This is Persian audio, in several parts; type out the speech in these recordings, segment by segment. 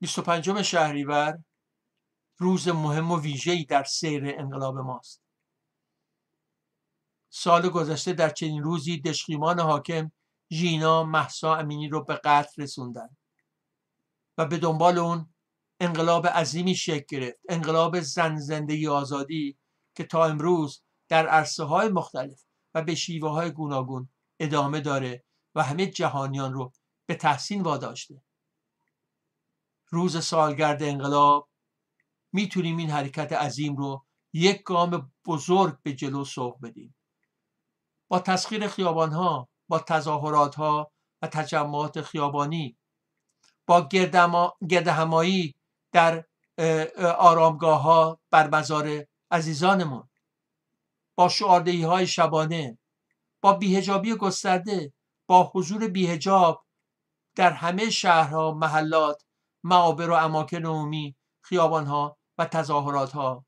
25 شهریور روز مهم و ویژه‌ای در سیر انقلاب ماست سال گذشته در چنین روزی دشقیمان حاکم ژینا محسا امینی رو به قتل رسوندن و به دنبال اون انقلاب عظیمی شکل گرفت انقلاب زن زندگی آزادی که تا امروز در عرصه های مختلف و به شیوه های گوناگون ادامه داره و همه جهانیان رو به تحسین واداشته روز سالگرد انقلاب میتونیم این حرکت عظیم رو یک گام بزرگ به جلو سوق بدیم با تسخیر خیابانها با تظاهرات ها و تجمعات خیابانی با گردهمایی در آرامگاه ها بر مزار عزیزانمون با شعاردهی های شبانه با بیهجابی گسترده با حضور بیهجاب در همه شهرها محلات معابر و اماکن عمومی ها و تظاهرات ها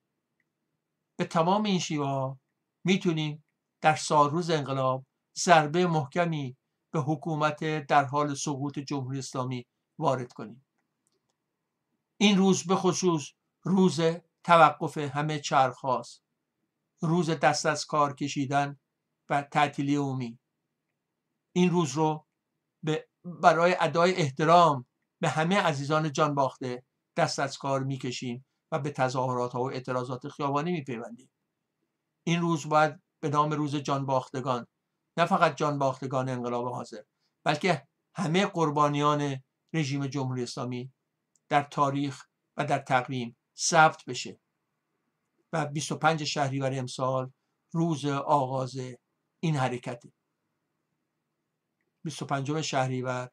به تمام این شیوه ها میتونیم در سال روز انقلاب ضربه محکمی به حکومت در حال سقوط جمهوری اسلامی وارد کنیم این روز به خصوص روز توقف همه چرخ روز دست از کار کشیدن و تعطیلی عمومی این روز رو برای ادای احترام به همه عزیزان جان باخته دست از کار میکشیم و به تظاهرات ها و اعتراضات خیابانی میپیوندیم این روز باید به نام روز جان باختگان نه فقط جان باختگان انقلاب حاضر بلکه همه قربانیان رژیم جمهوری اسلامی در تاریخ و در تقویم ثبت بشه و 25 شهریور امسال روز آغاز این حرکته 25 شهریور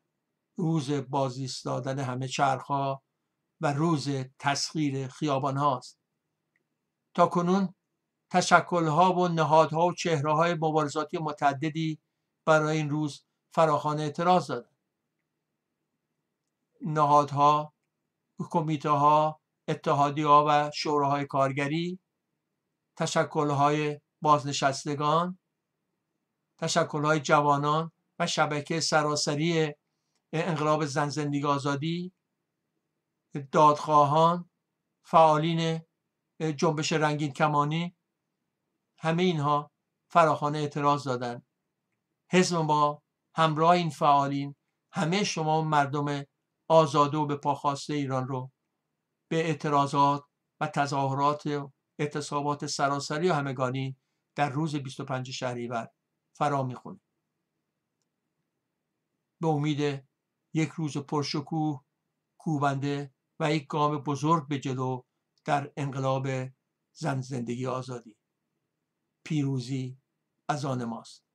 روز دادن همه چرخها و روز تسخیر خیابان هاست تا کنون تشکل ها و نهادها و چهره های مبارزاتی متعددی برای این روز فراخوان اعتراض داد. نهادها کمیته ها اتحادی ها و شوراهای کارگری تشکل های بازنشستگان تشکل های جوانان و شبکه سراسری یعنی انقلاب زن زندگی آزادی دادخواهان فعالین جنبش رنگین کمانی همه اینها فراخانه اعتراض دادند حزب ما همراه این فعالین همه شما مردم آزاده و به پاخواسته ایران رو به اعتراضات و تظاهرات و اعتصابات سراسری و همگانی در روز 25 شهریور فرا میخونه به امید یک روز پرشکوه کوبنده و یک گام بزرگ به جلو در انقلاب زن زندگی آزادی پیروزی از آن ماست